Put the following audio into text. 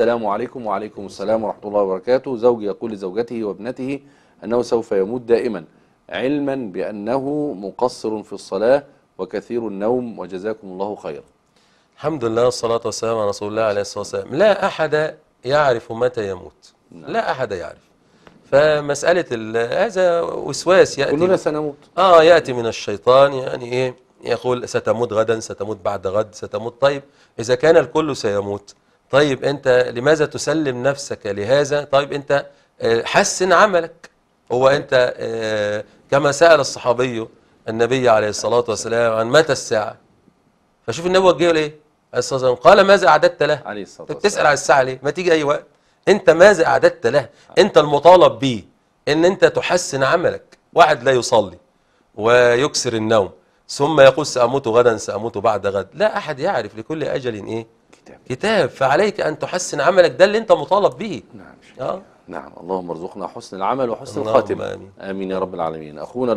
السلام عليكم وعليكم السلام ورحمة الله وبركاته زوجي يقول لزوجته وابنته أنه سوف يموت دائما علما بأنه مقصر في الصلاة وكثير النوم وجزاكم الله خيرا الحمد لله والصلاة والسلام على رسول الله عليه الصلاة والسلام لا أحد يعرف متى يموت نعم. لا أحد يعرف فمسألة هذا وسواس يأتي كلنا سنموت آه يأتي من الشيطان يعني إيه يقول ستموت غدا ستموت بعد غد ستموت طيب إذا كان الكل سيموت طيب أنت لماذا تسلم نفسك لهذا طيب أنت آه، حسن عملك هو أنت آه، كما سأل الصحابي النبي عليه الصلاة والسلام عن متى الساعة فشوف النبي وجهه ليه عليه الصلاة والسلام قال ماذا أعددت له عليه الصلاة طيب، والسلام بتسأل على الساعة ليه ما تيجي أي وقت أنت ماذا أعددت له أنت المطالب به أن أنت تحسن عملك واحد لا يصلي ويكسر النوم ثم يقول سأموت غدا سأموت بعد غد لا أحد يعرف لكل أجل إيه كتاب كتاب فعليك أن تحسن عملك ده اللي أنت مطالب به نعم آه؟ نعم اللهم ارزقنا حسن العمل وحسن الخاتمة آمين. يا رب العالمين أخونا